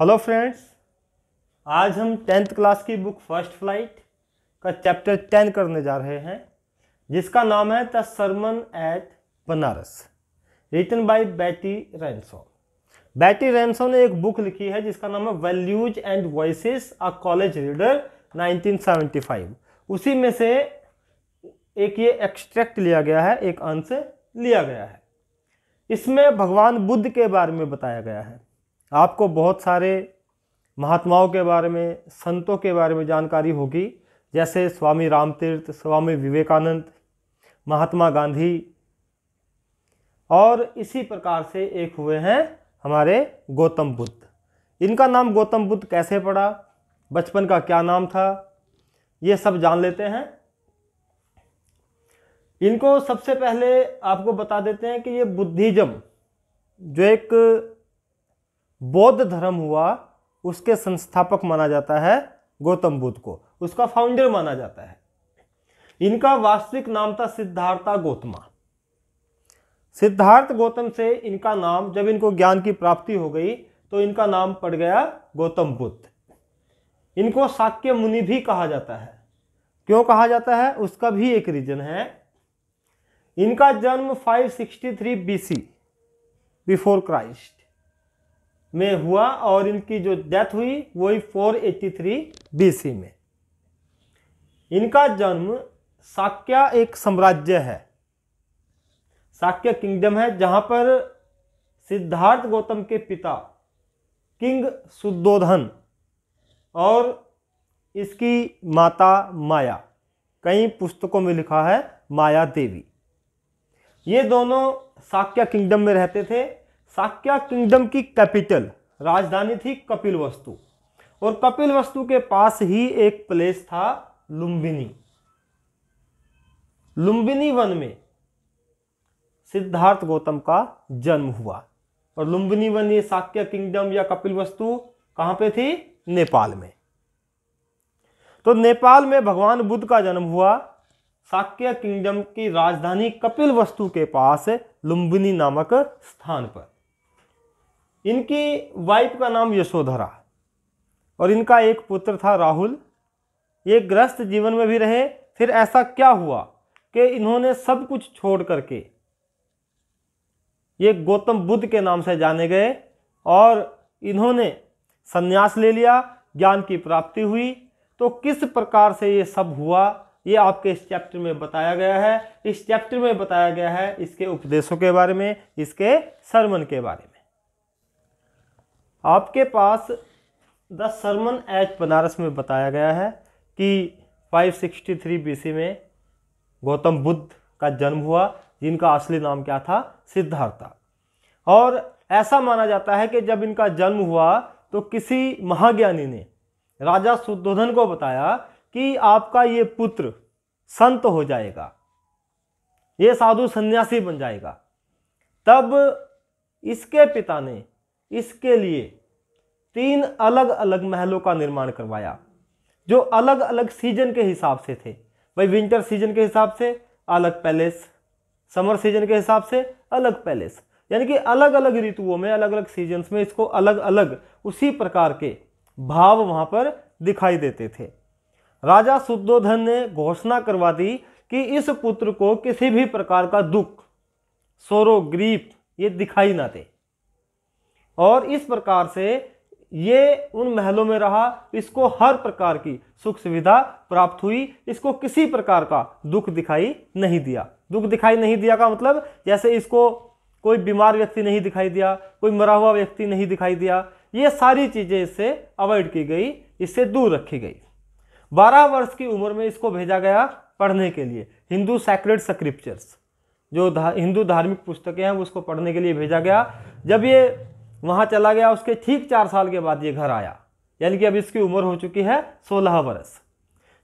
hello friends आज हम tenth class की बुक फर्स्ट फ्लाइट का चैप्टर टेन करने जा रहे हैं जिसका नाम है the sermon at Benares written by Betty Renshaw Betty Renshaw ने एक बुक लिखी है जिसका नाम है values and voices a college reader 1975 उसी में से एक ये एक्सट्रैक्ट लिया गया है एक अंश लिया गया है इसमें भगवान बुद्ध के बारे में बताया गया है आपको बहुत सारे महात्माओं के बारे में संतों के बारे में जानकारी होगी जैसे स्वामी रामतीर्थ स्वामी विवेकानंद महात्मा गांधी और इसी प्रकार से एक हुए हैं हमारे गौतम बुद्ध इनका नाम गौतम बुद्ध कैसे पड़ा बचपन का क्या नाम था ये सब जान लेते हैं इनको सबसे पहले आपको बता देते हैं कि ये बुद्धिज्म जो एक बौद्ध धर्म हुआ उसके संस्थापक माना जाता है गौतम बुद्ध को उसका फाउंडर माना जाता है इनका वास्तविक नाम था सिद्धार्था गौतमा सिद्धार्थ गौतम से इनका नाम जब इनको ज्ञान की प्राप्ति हो गई तो इनका नाम पड़ गया गौतम बुद्ध इनको शाक्य मुनि भी कहा जाता है क्यों कहा जाता है उसका भी एक रीजन है इनका जन्म 563 बीसी बिफोर क्राइस्ट में हुआ और इनकी जो डेथ हुई वही 483 बीसी में इनका जन्म साक्या एक साम्राज्य है साक्य किंगडम है जहां पर सिद्धार्थ गौतम के पिता किंग शुद्धोधन और इसकी माता माया कई पुस्तकों में लिखा है माया देवी ये दोनों साक्या किंगडम में रहते थे साक्या किंगडम की कैपिटल राजधानी थी कपिल वस्तु और कपिल वस्तु के पास ही एक प्लेस था लुम्बिनी लुम्बिनी वन में सिद्धार्थ गौतम का जन्म हुआ और लुम्बिनी वन ये साक्य किंगडम या कपिल वस्तु कहां पे थी नेपाल में तो नेपाल में भगवान बुद्ध का जन्म हुआ साक्य किंगडम की राजधानी कपिल वस्तु के पास लुम्बिनी नामक स्थान पर इनकी वाइफ का नाम यशोधरा और इनका एक पुत्र था राहुल ये ग्रस्त जीवन में भी रहे फिर ऐसा क्या हुआ कि इन्होंने सब कुछ छोड़ करके ये गौतम बुद्ध के नाम से जाने गए और इन्होंने संन्यास ले लिया ज्ञान की प्राप्ति हुई तो किस प्रकार से ये सब हुआ ये आपके इस चैप्टर में बताया गया है इस चैप्टर में बताया गया है इसके उपदेशों के बारे में इसके सरमन के बारे में आपके पास द सरमन एच बनारस में बताया गया है कि 563 बीसी में गौतम बुद्ध का जन्म हुआ जिनका असली नाम क्या था सिद्धार्था और ऐसा माना जाता है कि जब इनका जन्म हुआ तो किसी महाज्ञानी ने राजा सुदोधन को बताया कि आपका ये पुत्र संत हो जाएगा ये साधु सन्यासी बन जाएगा तब इसके पिता ने इसके लिए तीन अलग अलग महलों का निर्माण करवाया जो अलग अलग सीजन के हिसाब से थे भाई विंटर सीजन के हिसाब से अलग पैलेस समर सीजन के हिसाब से अलग पैलेस यानी कि अलग अलग ऋतुओं में अलग अलग सीजन्स में इसको अलग अलग उसी प्रकार के भाव वहाँ पर दिखाई देते थे राजा शुद्धोधन ने घोषणा करवा दी कि इस पुत्र को किसी भी प्रकार का दुख सोरो ग्रीप ये दिखाई ना दे और इस प्रकार से ये उन महलों में रहा इसको हर प्रकार की सुख सुविधा प्राप्त हुई इसको किसी प्रकार का दुख दिखाई नहीं दिया दुख दिखाई नहीं दिया का मतलब जैसे इसको कोई बीमार व्यक्ति नहीं दिखाई दिया कोई मरा हुआ व्यक्ति नहीं दिखाई दिया ये सारी चीज़ें इससे अवॉइड की गई इससे दूर रखी गई बारह वर्ष की उम्र में इसको भेजा गया पढ़ने के लिए हिंदू सैक्रेड स्क्रिप्चर्स जो धा, हिंदू धार्मिक पुस्तकें हैं उसको पढ़ने के लिए भेजा गया जब ये वहाँ चला गया उसके ठीक चार साल के बाद ये घर आया यानी कि अब इसकी उम्र हो चुकी है सोलह बरस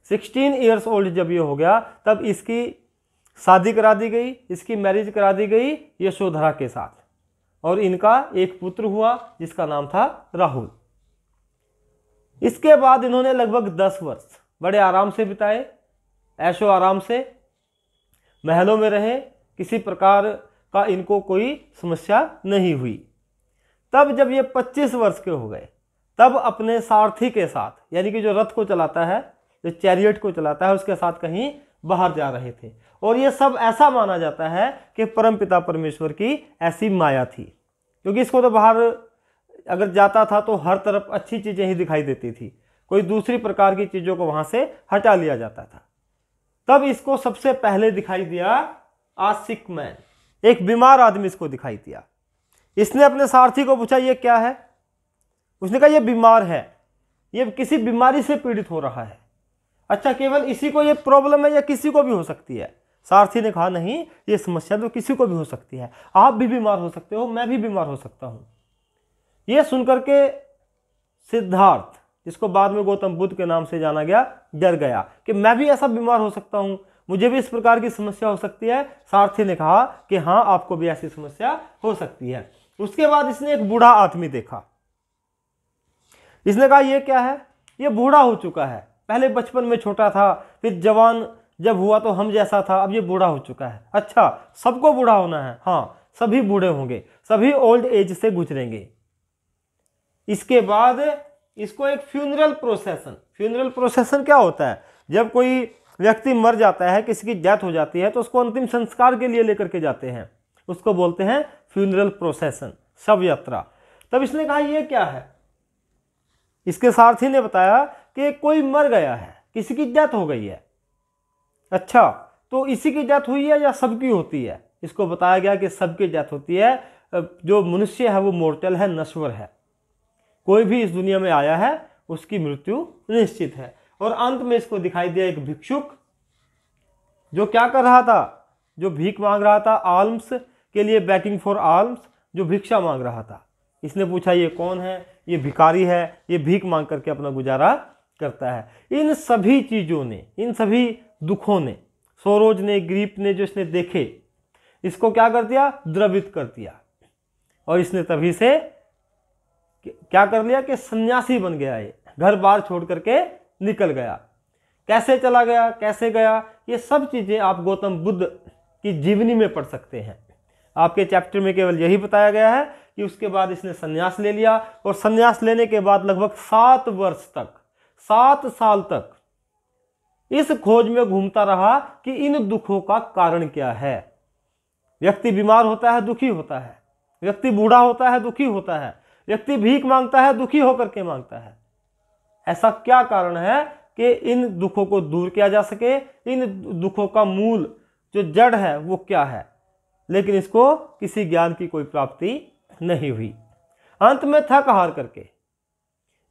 सिक्सटीन ईयर्स ओल्ड जब ये हो गया तब इसकी शादी करा दी गई इसकी मैरिज करा दी गई यशोधरा के साथ और इनका एक पुत्र हुआ जिसका नाम था राहुल इसके बाद इन्होंने लगभग दस वर्ष बड़े आराम से बिताए ऐशो आराम से महलों में रहे किसी प्रकार का इनको कोई समस्या नहीं हुई तब जब ये 25 वर्ष के हो गए तब अपने सारथी के साथ यानी कि जो रथ को चलाता है जो चैरियट को चलाता है उसके साथ कहीं बाहर जा रहे थे और ये सब ऐसा माना जाता है कि परमपिता परमेश्वर की ऐसी माया थी क्योंकि इसको तो बाहर अगर जाता था तो हर तरफ अच्छी चीज़ें ही दिखाई देती थी कोई दूसरी प्रकार की चीज़ों को वहाँ से हटा लिया जाता था तब इसको सबसे पहले दिखाई दिया आसिक मैन एक बीमार आदमी इसको दिखाई दिया इसने अपने सारथी को पूछा ये क्या है उसने कहा यह बीमार है ये किसी बीमारी से पीड़ित हो रहा है अच्छा केवल इसी को ये प्रॉब्लम है या किसी को भी हो सकती है सारथी ने कहा नहीं ये समस्या तो किसी को भी हो सकती है आप भी बीमार हो सकते हो मैं भी बीमार हो सकता हूँ ये सुनकर के सिद्धार्थ जिसको बाद में गौतम बुद्ध के नाम से जाना गया डर गया कि मैं भी ऐसा बीमार हो सकता हूँ मुझे भी इस प्रकार की समस्या हो सकती है सारथी ने कहा कि हाँ आपको भी ऐसी समस्या हो सकती है उसके बाद इसने एक बूढ़ा आदमी देखा इसने कहा यह क्या है ये बूढ़ा हो चुका है पहले बचपन में छोटा था फिर जवान जब हुआ तो हम जैसा था अब ये बूढ़ा हो चुका है अच्छा सबको बूढ़ा होना है हाँ सभी बूढ़े होंगे सभी ओल्ड एज से गुजरेंगे इसके बाद इसको एक फ्यूनरल प्रोसेसन फ्यूनरल प्रोसेसन क्या होता है जब कोई व्यक्ति मर जाता है किसी की डेथ हो जाती है तो उसको अंतिम संस्कार के लिए लेकर के जाते हैं उसको बोलते हैं फ्यूनरल प्रोसेसन शव यात्रा तब इसने कहा यह क्या है इसके सारथी ने बताया कि कोई मर गया है किसी की डेथ हो गई है अच्छा तो इसी की डेथ हुई है या सबकी होती है इसको बताया गया कि सबकी डेथ होती है जो मनुष्य है वो मोर्टल है नश्वर है कोई भी इस दुनिया में आया है उसकी मृत्यु निश्चित है और अंत में इसको दिखाई दिया एक भिक्षुक जो क्या कर रहा था जो भीख मांग रहा था आल्म्स के लिए बैकिंग फॉर आर्म्स जो भिक्षा मांग रहा था इसने पूछा ये कौन है ये भिकारी है ये भीख मांग करके अपना गुजारा करता है इन सभी चीज़ों ने इन सभी दुखों ने सोरोज ने ग्रीप ने जो इसने देखे इसको क्या कर दिया द्रवित कर दिया और इसने तभी से क्या कर लिया कि सन्यासी बन गया ये घर बार छोड़ करके निकल गया कैसे चला गया कैसे गया ये सब चीज़ें आप गौतम बुद्ध की जीवनी में पढ़ सकते हैं आपके चैप्टर में केवल यही बताया गया है कि उसके बाद इसने संन्यास ले लिया और संन्यास लेने के बाद लगभग सात वर्ष तक सात साल तक इस खोज में घूमता रहा कि इन दुखों का कारण क्या है व्यक्ति बीमार होता है दुखी होता है व्यक्ति बूढ़ा होता है दुखी होता है व्यक्ति भीख मांगता है दुखी होकर के मांगता है ऐसा क्या कारण है कि इन दुखों को दूर किया जा सके इन दुखों का मूल जो जड़ है वो क्या है लेकिन इसको किसी ज्ञान की कोई प्राप्ति नहीं हुई अंत में थक हार करके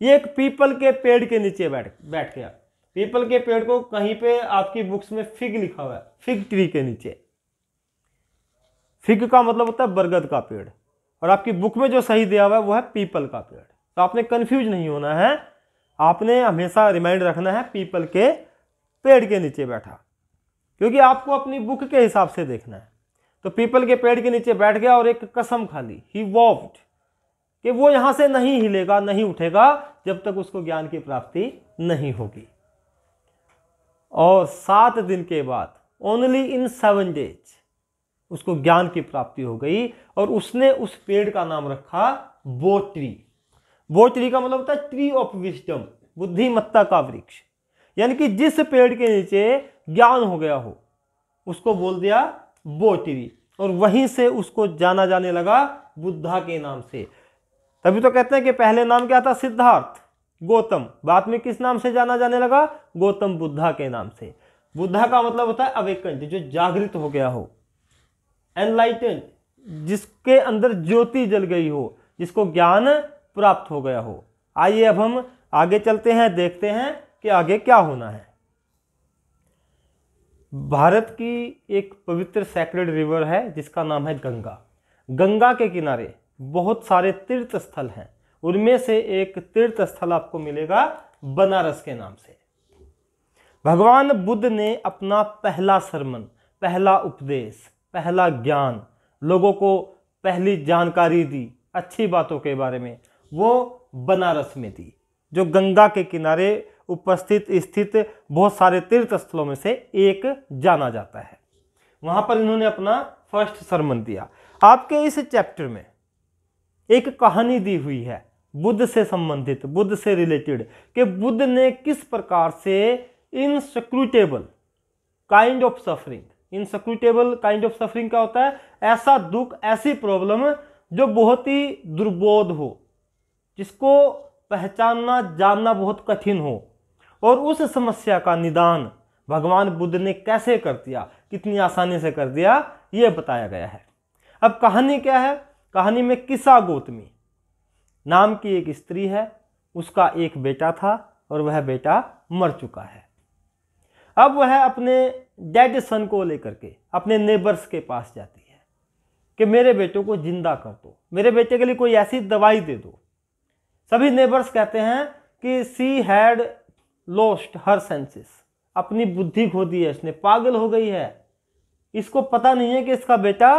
ये एक पीपल के पेड़ के नीचे बैठ बैठ गया पीपल के पेड़ को कहीं पे आपकी बुक्स में फिग लिखा हुआ है फिग ट्री के नीचे फिग का मतलब होता है बरगद का पेड़ और आपकी बुक में जो सही दिया हुआ है वो है पीपल का पेड़ तो आपने कन्फ्यूज नहीं होना है आपने हमेशा रिमाइंड रखना है पीपल के पेड़ के नीचे बैठा क्योंकि आपको अपनी बुक के हिसाब से देखना है तो पीपल के पेड़ के नीचे बैठ गया और एक कसम खा ली ही वॉफ्ड कि वो यहां से नहीं हिलेगा नहीं उठेगा जब तक उसको ज्ञान की प्राप्ति नहीं होगी और सात दिन के बाद ओनली इन सेवन डेज उसको ज्ञान की प्राप्ति हो गई और उसने उस पेड़ का नाम रखा बोट्री बोट्री का मतलब होता है ट्री ऑफ विस्डम बुद्धिमत्ता का वृक्ष यानी कि जिस पेड़ के नीचे ज्ञान हो गया हो उसको बोल दिया बोटिरी और वहीं से उसको जाना जाने लगा बुद्धा के नाम से तभी तो कहते हैं कि पहले नाम क्या था सिद्धार्थ गौतम बाद में किस नाम से जाना जाने लगा गौतम बुद्धा के नाम से बुद्धा का मतलब होता है अवेकंड जो जागृत हो गया हो एनलाइटन जिसके अंदर ज्योति जल गई हो जिसको ज्ञान प्राप्त हो गया हो आइए अब हम आगे चलते हैं देखते हैं कि आगे क्या होना है भारत की एक पवित्र सैक्रेड रिवर है जिसका नाम है गंगा गंगा के किनारे बहुत सारे तीर्थ स्थल हैं उनमें से एक तीर्थ स्थल आपको मिलेगा बनारस के नाम से भगवान बुद्ध ने अपना पहला सरमन पहला उपदेश पहला ज्ञान लोगों को पहली जानकारी दी अच्छी बातों के बारे में वो बनारस में दी जो गंगा के किनारे उपस्थित स्थित बहुत सारे तीर्थ स्थलों में से एक जाना जाता है वहाँ पर इन्होंने अपना फर्स्ट सरमन दिया आपके इस चैप्टर में एक कहानी दी हुई है बुद्ध से संबंधित बुद्ध से रिलेटेड कि बुद्ध ने किस प्रकार से inscrutable kind of suffering inscrutable kind of suffering क्या होता है ऐसा दुख ऐसी प्रॉब्लम जो बहुत ही दुर्बोध हो जिसको पहचानना जानना बहुत कठिन हो और उस समस्या का निदान भगवान बुद्ध ने कैसे कर दिया कितनी आसानी से कर दिया ये बताया गया है अब कहानी क्या है कहानी में किसा गोतमी नाम की एक स्त्री है उसका एक बेटा था और वह बेटा मर चुका है अब वह अपने डेड सन को लेकर के अपने नेबर्स के पास जाती है कि मेरे बेटे को जिंदा कर दो मेरे बेटे के लिए कोई ऐसी दवाई दे दो सभी नेबर्स कहते हैं कि she had lost her senses अपनी बुद्धि खो दी है उसने पागल हो गई है इसको पता नहीं है कि इसका बेटा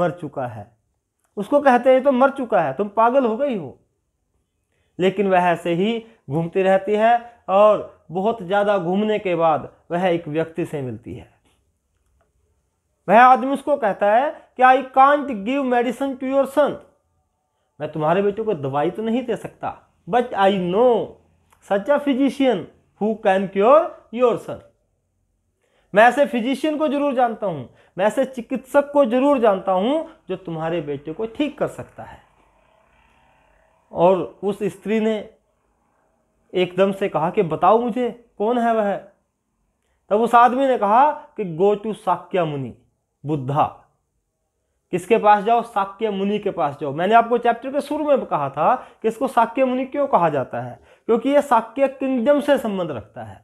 मर चुका है उसको कहते हैं तो मर चुका है तुम पागल हो गई हो लेकिन वह ऐसे ही घूमती रहती है और बहुत ज़्यादा घूमने के बाद वह एक व्यक्ति से मिलती है वह आदमी उसको कहता है कि I can't give medicine to your son मैं तुम्हारे बेटे को दवाई तो नहीं दे सकता but I know such a physician who can cure your son मैं ऐसे फिजिशियन को जरूर जानता हूं मैं ऐसे चिकित्सक को जरूर जानता हूं जो तुम्हारे बेटे को ठीक कर सकता है और उस स्त्री ने एकदम से कहा कि बताओ मुझे कौन है वह तब उस आदमी ने कहा कि गो टू साक्य मुनि बुद्धा किसके पास जाओ साक्य मुनि के पास जाओ मैंने आपको चैप्टर के शुरू में कहा था कि इसको साक्य मुनि क्यों कहा जाता है क्योंकि ये साक्य किंगडम से संबंध रखता है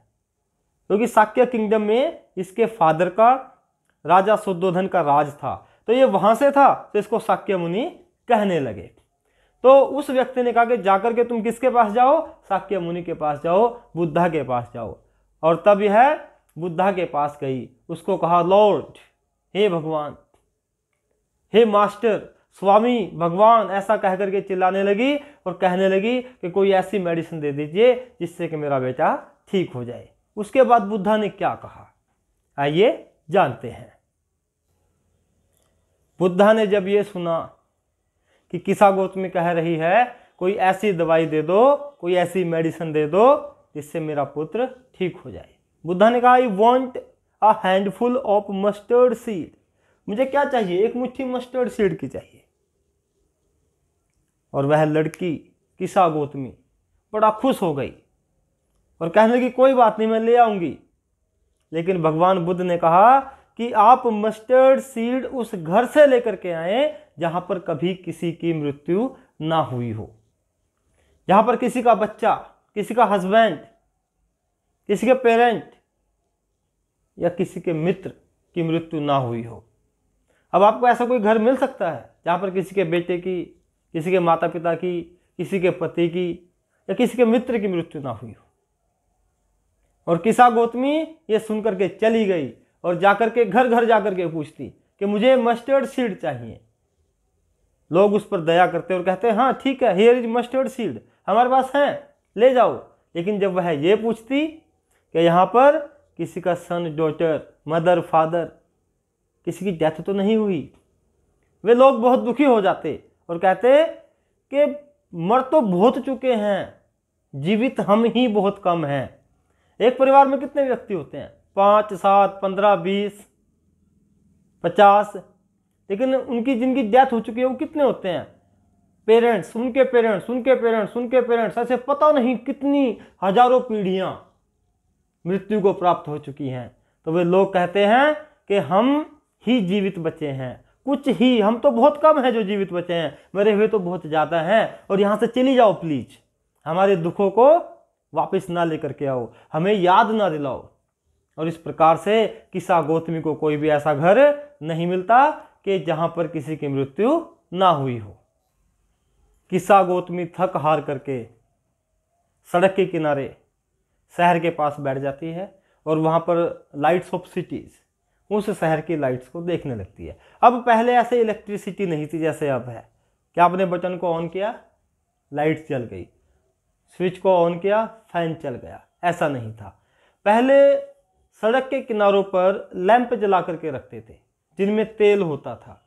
क्योंकि साक्य किंगडम में इसके फादर का राजा शुद्धोधन का राज था तो ये वहां से था तो इसको साक्य मुनि कहने लगे तो उस व्यक्ति ने कहा कि जाकर के तुम किसके पास जाओ साक्य मुनि के पास जाओ बुद्धा के पास जाओ और तब यह बुद्धा के पास गई उसको कहा लॉर्ड हे भगवान हे मास्टर स्वामी भगवान ऐसा कह करके चिल्लाने लगी और कहने लगी कि कोई ऐसी मेडिसिन दे दीजिए जिससे कि मेरा बेटा ठीक हो जाए उसके बाद बुद्धा ने क्या कहा आइए जानते हैं बुद्धा ने जब ये सुना कि किसा गौतमी कह रही है कोई ऐसी दवाई दे दो कोई ऐसी मेडिसिन दे दो जिससे मेरा पुत्र ठीक हो जाए बुद्धा ने कहा I want a handful of mustard seed मुझे क्या चाहिए एक मुट्ठी मस्टर्ड सीड की चाहिए और वह लड़की किसा गौतमी बड़ा खुश हो गई और कहने की कोई बात नहीं मैं ले आऊँगी लेकिन भगवान बुद्ध ने कहा कि आप मस्टर्ड सीड उस घर से लेकर के आए जहाँ पर कभी किसी की मृत्यु ना हुई हो जहाँ पर किसी का बच्चा किसी का हस्बैंड किसी के पेरेंट या किसी के मित्र की मृत्यु ना हुई हो अब आपको ऐसा कोई घर मिल सकता है जहाँ पर किसी के बेटे की किसी के माता पिता की किसी के पति की या किसी के मित्र की मृत्यु ना हुई हो और किसा गौतमी ये सुनकर के चली गई और जाकर के घर घर जाकर के पूछती कि मुझे मस्टर्ड सीड चाहिए लोग उस पर दया करते और कहते हैं हाँ ठीक है हेयर इज मस्टर्ड सीड हमारे पास हैं ले जाओ लेकिन जब वह ये पूछती कि यहाँ पर किसी का सन डॉटर मदर फादर किसी की डेथ तो नहीं हुई वे लोग बहुत दुखी हो जाते और कहते कि मर तो बहुत चुके हैं जीवित हम ही बहुत कम हैं एक परिवार में कितने व्यक्ति होते हैं पाँच सात पंद्रह बीस पचास लेकिन उनकी जिनकी डेथ हो चुकी है वो कितने होते हैं पेरेंट्स उनके पेरेंट्स उनके पेरेंट्स उनके पेरेंट्स ऐसे पता नहीं कितनी हजारों पीढ़ियाँ मृत्यु को प्राप्त हो चुकी हैं तो वे लोग कहते हैं कि हम ही जीवित बचे हैं कुछ ही हम तो बहुत कम हैं जो जीवित बचे हैं मरे हुए तो बहुत ज़्यादा हैं और यहाँ से चली जाओ प्लीज हमारे दुखों को वापस ना लेकर के आओ हमें याद ना दिलाओ और इस प्रकार से किसा गौतमी को कोई भी ऐसा घर नहीं मिलता कि जहाँ पर किसी की मृत्यु ना हुई हो किसा गौतमी थक हार करके सड़क के किनारे शहर के पास बैठ जाती है और वहाँ पर लाइट्स ऑफ सिटीज़ उस शहर की लाइट्स को देखने लगती है अब पहले ऐसे इलेक्ट्रिसिटी नहीं थी जैसे अब है क्या आपने बटन को ऑन किया लाइट्स चल गई स्विच को ऑन किया फैन चल गया ऐसा नहीं था पहले सड़क के किनारों पर लैंप जला करके रखते थे जिनमें तेल होता था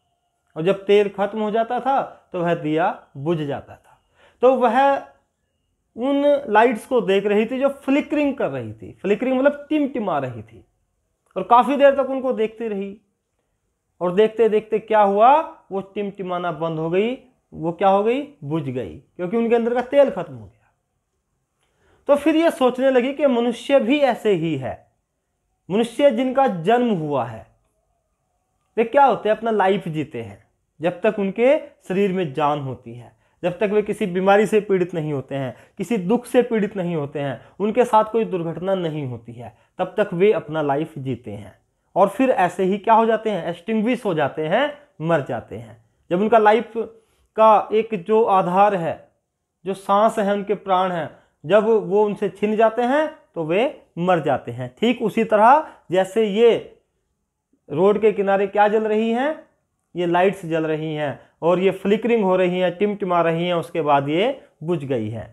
और जब तेल खत्म हो जाता था तो वह दिया बुझ जाता था तो वह उन लाइट्स को देख रही थी जो फ्लिकरिंग कर रही थी फ्लिकरिंग मतलब टिमटिमा रही थी और काफ़ी देर तक उनको देखती रही और देखते देखते क्या हुआ वो टिमटिमाना बंद हो गई वो क्या हो गई बुझ गई क्योंकि उनके अंदर का तेल खत्म हो गया तो फिर ये सोचने लगी कि मनुष्य भी ऐसे ही है मनुष्य जिनका जन्म हुआ है वे क्या होते हैं अपना लाइफ जीते हैं जब तक उनके शरीर में जान होती है जब तक वे किसी बीमारी से पीड़ित नहीं होते हैं किसी दुख से पीड़ित नहीं होते हैं उनके साथ कोई दुर्घटना नहीं होती है तब तक वे अपना लाइफ जीते हैं और फिर ऐसे ही क्या हो जाते हैं एक्सटिंग्विश हो जाते हैं मर जाते हैं जब उनका लाइफ का एक जो आधार है जो सांस है उनके प्राण हैं जब वो उनसे छिन जाते हैं तो वे मर जाते हैं ठीक उसी तरह जैसे ये रोड के किनारे क्या जल रही हैं ये लाइट्स जल रही हैं और ये फ्लिकरिंग हो रही हैं टिमटिमा रही हैं उसके बाद ये बुझ गई हैं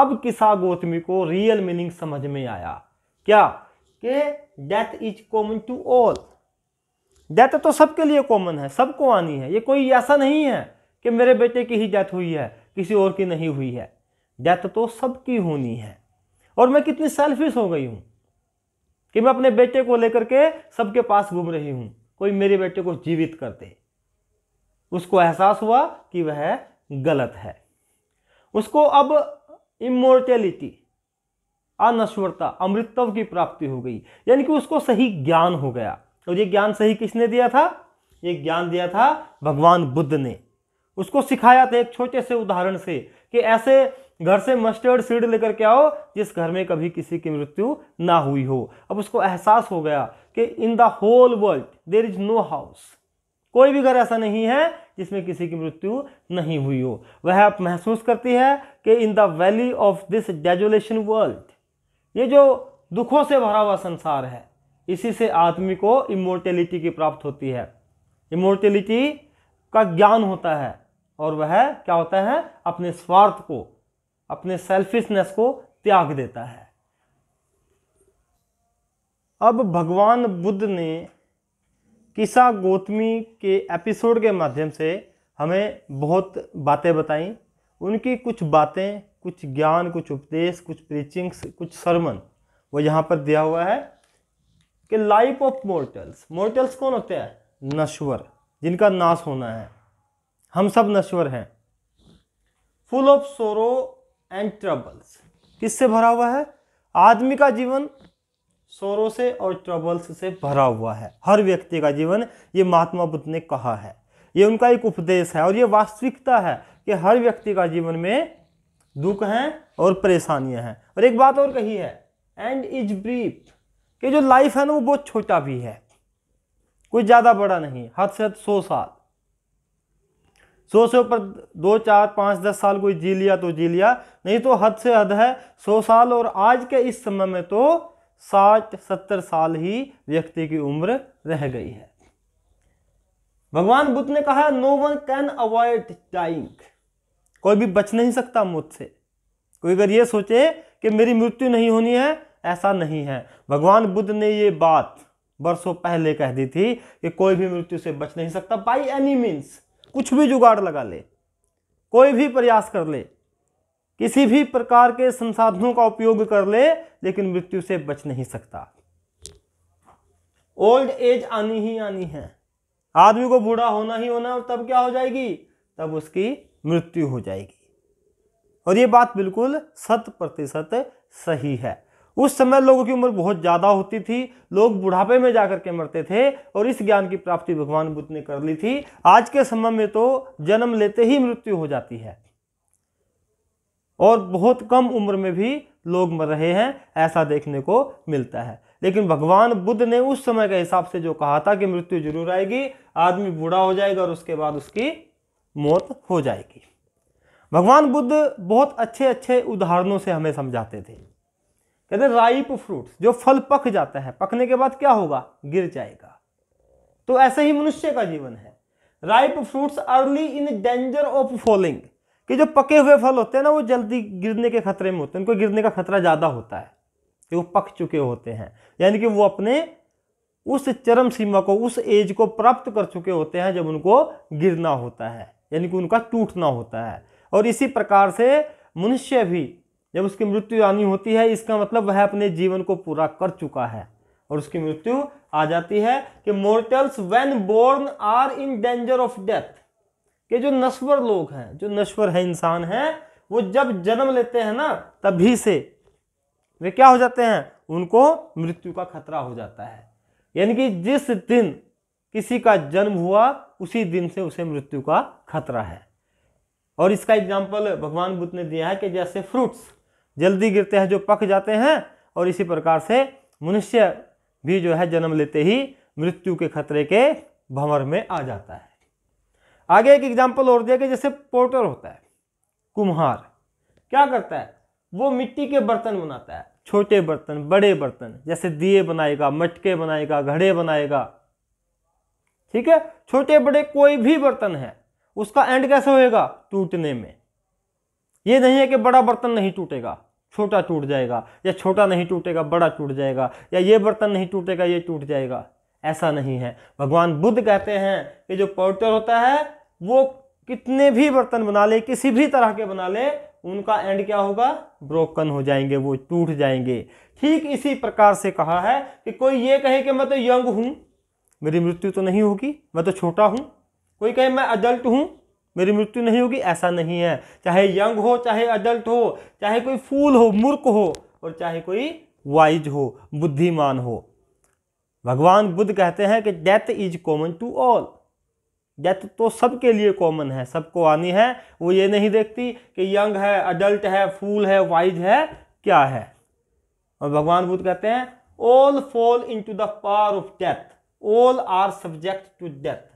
अब किसा गोतमी को रियल मीनिंग समझ में आया क्या कि death is common to all death तो सबके लिए कॉमन है सबको आनी है ये कोई ऐसा नहीं है कि मेरे बेटे की ही डेथ हुई है किसी और की नहीं हुई है डेथ तो सबकी होनी है और मैं कितनी सेल्फिश हो गई हूँ कि मैं अपने बेटे को लेकर के सबके पास घूम रही हूँ कोई मेरे बेटे को जीवित कर दे उसको एहसास हुआ कि वह गलत है उसको अब इमोर्टेलिटी अनश्वरता अमृतत्व की प्राप्ति हो गई यानी कि उसको सही ज्ञान हो गया और ये ज्ञान सही किसने दिया था ये ज्ञान दिया था भगवान बुद्ध ने उसको सिखाया था एक छोटे से उदाहरण से कि ऐसे घर से मस्टर्ड सीड लेकर के आओ जिस घर में कभी किसी की मृत्यु ना हुई हो अब उसको एहसास हो गया कि in the whole world there is no house कोई भी घर ऐसा नहीं है जिसमें किसी की मृत्यु नहीं हुई हो वह आप महसूस करती है कि in the valley of this desolation world ये जो दुखों से भरा हुआ संसार है इसी से आदमी को इमोर्टेलिटी की प्राप्त होती है इमोर्टेलिटी का ज्ञान होता है और वह क्या होता है अपने स्वार्थ को अपने सेल्फिशनेस को त्याग देता है अब भगवान बुद्ध ने किसा गोतमी के एपिसोड के माध्यम से हमें बहुत बातें बताई उनकी कुछ बातें कुछ ज्ञान कुछ उपदेश कुछ प्रीचिंग्स कुछ सरमन वो यहाँ पर दिया हुआ है कि लाइफ ऑफ मोर्टल्स मोर्टल्स कौन होते हैं नश्वर जिनका नाश होना है हम सब नश्वर हैं full of sorrow and troubles किससे भरा हुआ है आदमी का जीवन शोरों से और ट्रबल्स से भरा हुआ है हर व्यक्ति का जीवन ये महात्मा बुद्ध ने कहा है ये उनका एक उपदेश है और ये वास्तविकता है कि हर व्यक्ति का जीवन में दुख हैं और परेशानियां हैं और एक बात और कही है एंड इज ब्रीफ कि जो लाइफ है ना वो बहुत छोटा भी है कुछ ज़्यादा बड़ा नहीं हद से हद सौ साल सौ से ऊपर दो चार पाँच दस साल कोई जी लिया तो जी लिया नहीं तो हद से हद है सौ साल और आज के इस समय में तो साठ सत्तर साल ही व्यक्ति की उम्र रह गई है भगवान बुद्ध ने कहा no one can avoid dying कोई भी बच नहीं सकता मुझसे कोई अगर ये सोचे कि मेरी मृत्यु नहीं होनी है ऐसा नहीं है भगवान बुद्ध ने ये बात बरसों पहले कह दी थी कि कोई भी मृत्यु से बच नहीं सकता बाई एनी मीन्स कुछ भी जुगाड़ लगा ले कोई भी प्रयास कर ले किसी भी प्रकार के संसाधनों का उपयोग कर ले लेकिन मृत्यु से बच नहीं सकता ओल्ड एज आनी ही आनी है आदमी को बूढ़ा होना ही होना और तब क्या हो जाएगी तब उसकी मृत्यु हो जाएगी और ये बात बिल्कुल शत प्रतिशत सही है उस समय लोगों की उम्र बहुत ज़्यादा होती थी लोग बुढ़ापे में जाकर के मरते थे और इस ज्ञान की प्राप्ति भगवान बुद्ध ने कर ली थी आज के समय में तो जन्म लेते ही मृत्यु हो जाती है और बहुत कम उम्र में भी लोग मर रहे हैं ऐसा देखने को मिलता है लेकिन भगवान बुद्ध ने उस समय के हिसाब से जो कहा था कि मृत्यु जरूर आएगी आदमी बूढ़ा हो जाएगा और उसके बाद उसकी मौत हो जाएगी भगवान बुद्ध बहुत अच्छे अच्छे उदाहरणों से हमें समझाते थे कहते राइप फ्रूट्स जो फल पक जाता है पकने के बाद क्या होगा गिर जाएगा तो ऐसे ही मनुष्य का जीवन है ripe fruits early in danger of falling कि जो पके हुए फल होते हैं ना वो जल्दी गिरने के खतरे में होते हैं उनको गिरने का खतरा ज़्यादा होता है कि वो पक चुके होते हैं यानी कि वो अपने उस चरम सीमा को उस एज को प्राप्त कर चुके होते हैं जब उनको गिरना होता है यानी कि उनका टूटना होता है और इसी प्रकार से मनुष्य भी जब उसकी मृत्यु आनी होती है इसका मतलब वह अपने जीवन को पूरा कर चुका है और उसकी मृत्यु आ जाती है कि mortals when born are in danger of death कि जो नश्वर लोग हैं जो नश्वर है इंसान है वो जब जन्म लेते हैं ना तभी से वे क्या हो जाते हैं उनको मृत्यु का खतरा हो जाता है यानी कि जिस दिन किसी का जन्म हुआ उसी दिन से उसे मृत्यु का खतरा है और इसका एग्जाम्पल भगवान बुद्ध ने दिया है कि जैसे फ्रूट्स जल्दी गिरते हैं जो पक जाते हैं और इसी प्रकार से मनुष्य भी जो है जन्म लेते ही मृत्यु के खतरे के भंवर में आ जाता है आगे एक एग्जाम्पल और दिया गया जैसे पोर्टर होता है कुम्हार क्या करता है वो मिट्टी के बर्तन बनाता है छोटे बर्तन बड़े बर्तन जैसे दिए बनाएगा मटके बनाएगा घड़े बनाएगा ठीक है छोटे बड़े कोई भी बर्तन है उसका एंड कैसे होएगा टूटने में ये नहीं है कि बड़ा बर्तन नहीं टूटेगा छोटा टूट जाएगा या छोटा नहीं टूटेगा बड़ा टूट जाएगा या ये बर्तन नहीं टूटेगा ये टूट जाएगा ऐसा नहीं है भगवान बुद्ध कहते हैं कि जो पोर्टर होता है वो कितने भी बर्तन बना ले किसी भी तरह के बना ले उनका एंड क्या होगा ब्रोकन हो जाएंगे वो टूट जाएंगे ठीक इसी प्रकार से कहा है कि कोई ये कहे कि मैं तो यंग हूँ मेरी मृत्यु तो नहीं होगी मैं तो छोटा हूँ कोई कहे मैं अडल्ट हूँ मेरी मृत्यु नहीं होगी ऐसा नहीं है चाहे यंग हो चाहे अडल्ट हो चाहे कोई फूल हो मूर्ख हो और चाहे कोई वाइज हो बुद्धिमान हो भगवान बुद्ध कहते हैं कि death is common to all death तो सबके लिए कॉमन है सबको आनी है वो ये नहीं देखती कि यंग है अडल्ट है फूल है वाइज है क्या है और भगवान बुद्ध कहते हैं all fall into the power of death all are subject to death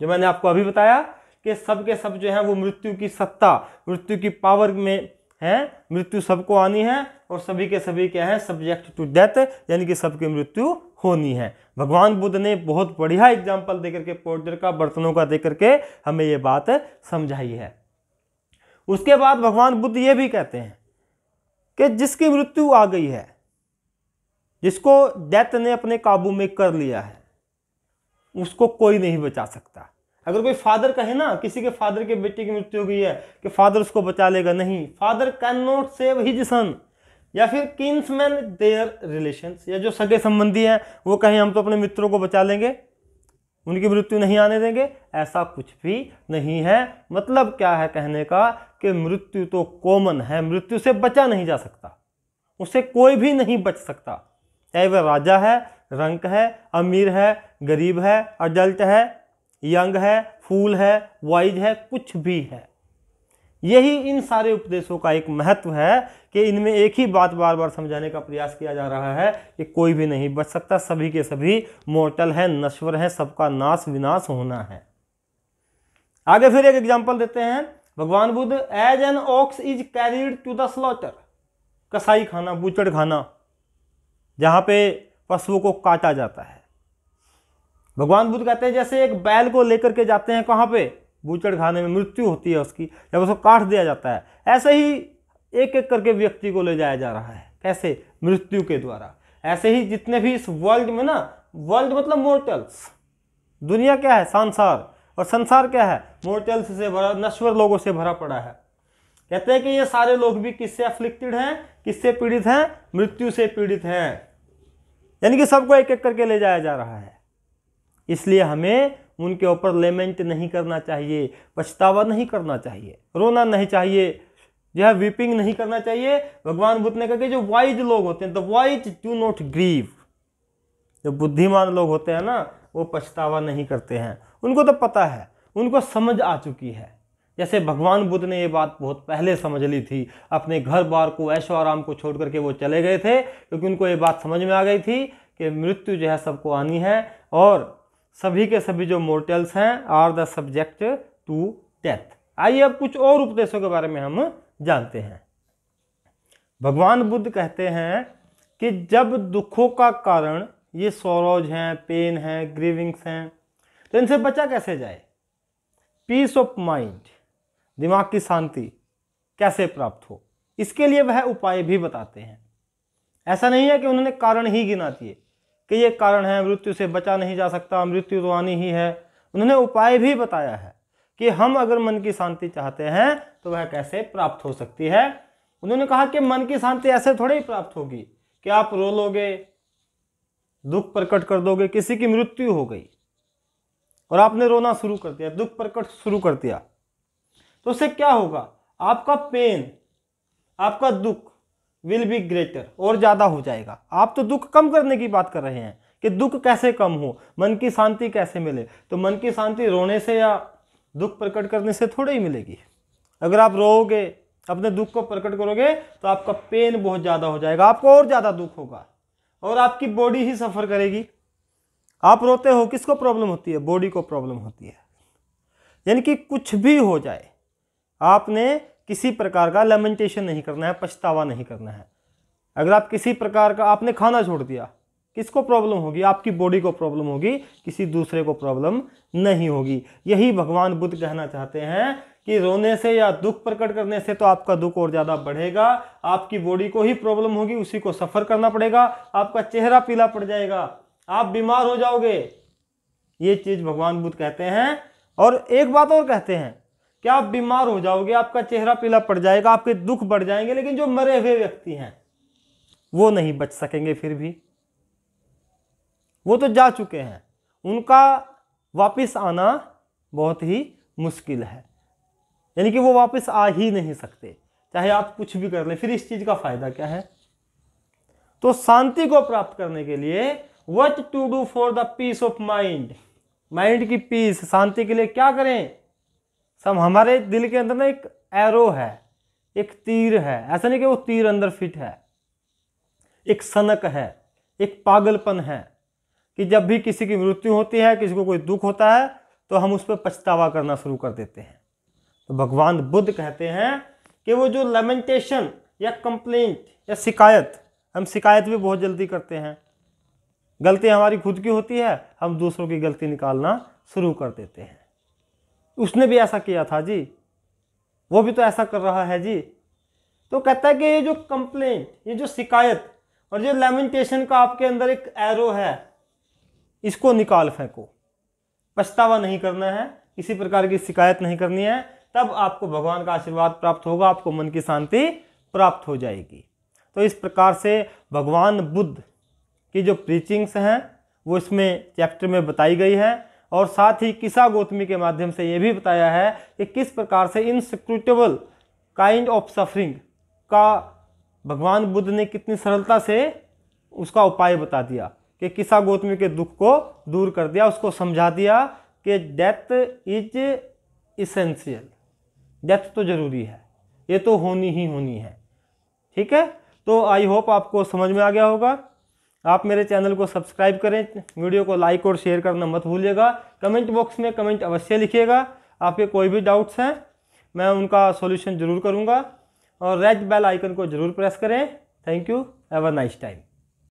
जो मैंने आपको अभी बताया कि सबके सब जो है वो मृत्यु की सत्ता मृत्यु की पावर में है मृत्यु सबको आनी है और सभी के सभी क्या है सब्जेक्ट टू डेथ यानी कि सबकी मृत्यु होनी है भगवान बुद्ध ने बहुत बढ़िया एग्जाम्पल देकर के पोर्टर का बर्तनों का देकर के हमें ये बात समझाई है उसके बाद भगवान बुद्ध ये भी कहते हैं कि जिसकी मृत्यु आ गई है जिसको डेथ ने अपने काबू में कर लिया है उसको कोई नहीं बचा सकता अगर कोई फादर कहे ना किसी के फादर के बेटे की मृत्यु हो गई है कि फादर उसको बचा लेगा नहीं father cannot save his son या फिर किन्समैन देयर रिलेशंस या जो सगे संबंधी हैं वो कहें हम तो अपने मित्रों को बचा लेंगे उनकी मृत्यु नहीं आने देंगे ऐसा कुछ भी नहीं है मतलब क्या है कहने का कि मृत्यु तो कॉमन है मृत्यु से बचा नहीं जा सकता उसे कोई भी नहीं बच सकता चाहे वह राजा है रंक है अमीर है गरीब है अडल्ट है यंग है फूल है वाइज है कुछ भी है यही इन सारे उपदेशों का एक महत्व है कि इनमें एक ही बात बार बार समझाने का प्रयास किया जा रहा है कि कोई भी नहीं बच सकता सभी के सभी मोर्टल है नश्वर है सबका नाश विनाश होना है आगे फिर एक एग्जाम्पल देते हैं भगवान Buddha as an ox is carried to the slaughter कसाई खाना बूचड़ खाना जहां पे पशुओं को काटा जाता है भगवान बुद्ध कहते हैं जैसे एक बैल को लेकर के जाते हैं कहां पे खाने में मृत्यु होती है उसकी जब उसको काट दिया जाता है ऐसे ही एक एक करके व्यक्ति को ले जाया जा रहा है कैसे मृत्यु के द्वारा ऐसे ही जितने भी इस वर्ल्ड में ना वर्ल्ड मतलब मोर्टल्स दुनिया क्या है संसार और संसार क्या है मोर्टल्स से भरा नश्वर लोगों से भरा पड़ा है कहते हैं कि ये सारे लोग भी किससे अफ्लिक्टेड हैं किससे पीड़ित हैं मृत्यु से पीड़ित हैं यानी कि सबको एक एक करके ले जाया जा रहा है इसलिए हमें उनके ऊपर लेमेंट नहीं करना चाहिए पछतावा नहीं करना चाहिए रोना नहीं चाहिए यह वीपिंग नहीं करना चाहिए भगवान बुद्ध ने कहा कि जो वाइज लोग होते हैं the wise do not grieve जो बुद्धिमान लोग होते हैं ना वो पछतावा नहीं करते हैं उनको तो पता है उनको समझ आ चुकी है जैसे भगवान बुद्ध ने ये बात बहुत पहले समझ ली थी अपने घर बार को ऐशो आराम को छोड़ करके वो चले गए थे क्योंकि उनको ये बात समझ में आ गई थी कि मृत्यु जो है सबको आनी है और सभी के सभी जो मोर्टल्स हैं are the subject to death आइए अब कुछ और उपदेशों के बारे में हम जानते हैं भगवान बुद्ध कहते हैं कि जब दुखों का कारण ये सौरोज हैं पेन हैं ग्रीविंग्स हैं तो इनसे बचा कैसे जाए पीस ऑफ माइंड दिमाग की शांति कैसे प्राप्त हो इसके लिए वह उपाय भी बताते हैं ऐसा नहीं है कि उन्होंने कारण ही गिना दिए कि ये कारण है मृत्यु से बचा नहीं जा सकता मृत्यु तो आनी ही है उन्होंने उपाय भी बताया है कि हम अगर मन की शांति चाहते हैं तो वह कैसे प्राप्त हो सकती है उन्होंने कहा कि मन की शांति ऐसे थोड़ी ही प्राप्त होगी कि आप रो लोगे दुख प्रकट कर दोगे किसी की मृत्यु हो गई और आपने रोना शुरू कर दिया दुख प्रकट शुरू कर दिया तो उससे क्या होगा आपका पेन आपका दुख विल बी ग्रेटर और ज़्यादा हो जाएगा आप तो दुख कम करने की बात कर रहे हैं कि दुख कैसे कम हो मन की शांति कैसे मिले तो मन की शांति रोने से या दुख प्रकट करने से थोड़ी ही मिलेगी अगर आप रोओगे अपने दुख को प्रकट करोगे तो आपका पेन बहुत ज़्यादा हो जाएगा आपको और ज़्यादा दुख होगा और आपकी बॉडी ही सफ़र करेगी आप रोते हो किसको प्रॉब्लम होती है बॉडी को प्रॉब्लम होती है यानी कि कुछ भी हो जाए आपने किसी प्रकार का लेमेंटेशन नहीं करना है पछतावा नहीं करना है अगर आप किसी प्रकार का आपने खाना छोड़ दिया किसको प्रॉब्लम होगी आपकी बॉडी को प्रॉब्लम होगी किसी दूसरे को प्रॉब्लम नहीं होगी यही भगवान बुद्ध कहना चाहते हैं कि रोने से या दुख प्रकट करने से तो आपका दुख और ज़्यादा बढ़ेगा आपकी बॉडी को ही प्रॉब्लम होगी उसी को सफ़र करना पड़ेगा आपका चेहरा पीला पड़ जाएगा आप बीमार हो जाओगे ये चीज़ भगवान बुद्ध कहते हैं और एक बात और कहते हैं क्या आप बीमार हो जाओगे आपका चेहरा पीला पड़ जाएगा आपके दुख बढ़ जाएंगे लेकिन जो मरे हुए व्यक्ति हैं वो नहीं बच सकेंगे फिर भी वो तो जा चुके हैं उनका वापस आना बहुत ही मुश्किल है यानी कि वो वापस आ ही नहीं सकते चाहे आप कुछ भी कर लें फिर इस चीज़ का फायदा क्या है तो शांति को प्राप्त करने के लिए what to do for the peace of mind mind की पीस शांति के लिए क्या करें सम हमारे दिल के अंदर ना एक एरो है एक तीर है ऐसा नहीं कि वो तीर अंदर फिट है एक सनक है एक पागलपन है कि जब भी किसी की मृत्यु होती है किसी को कोई दुख होता है तो हम उस पर पछतावा करना शुरू कर देते हैं तो भगवान बुद्ध कहते हैं कि वो जो लेमेंटेशन या कंप्लेंट या शिकायत हम शिकायत भी बहुत जल्दी करते हैं गलती हमारी खुद की होती है हम दूसरों की गलती निकालना शुरू कर देते हैं उसने भी ऐसा किया था जी वो भी तो ऐसा कर रहा है जी तो कहता है कि ये जो कंप्लेंट ये जो शिकायत और जो लेमेंटेशन का आपके अंदर एक एरो है इसको निकाल फेंको पछतावा नहीं करना है किसी प्रकार की शिकायत नहीं करनी है तब आपको भगवान का आशीर्वाद प्राप्त होगा आपको मन की शांति प्राप्त हो जाएगी तो इस प्रकार से भगवान बुद्ध की जो प्रीचिंग्स हैं वो इसमें चैप्टर में बताई गई है और साथ ही किसा गोतमी के माध्यम से ये भी बताया है कि किस प्रकार से इनसिक्रूटेबल काइंड ऑफ सफरिंग का भगवान बुद्ध ने कितनी सरलता से उसका उपाय बता दिया कि किसा गोतमी के दुख को दूर कर दिया उसको समझा दिया कि डेथ इज इसेंशियल डेथ तो ज़रूरी है ये तो होनी ही होनी है ठीक है तो आई होप आपको समझ में आ गया होगा आप मेरे चैनल को सब्सक्राइब करें वीडियो को लाइक और शेयर करना मत भूलिएगा कमेंट बॉक्स में कमेंट अवश्य लिखिएगा आपके कोई भी डाउट्स हैं मैं उनका सॉल्यूशन ज़रूर करूँगा और रेड बेल आइकन को ज़रूर प्रेस करें thank you have a nice time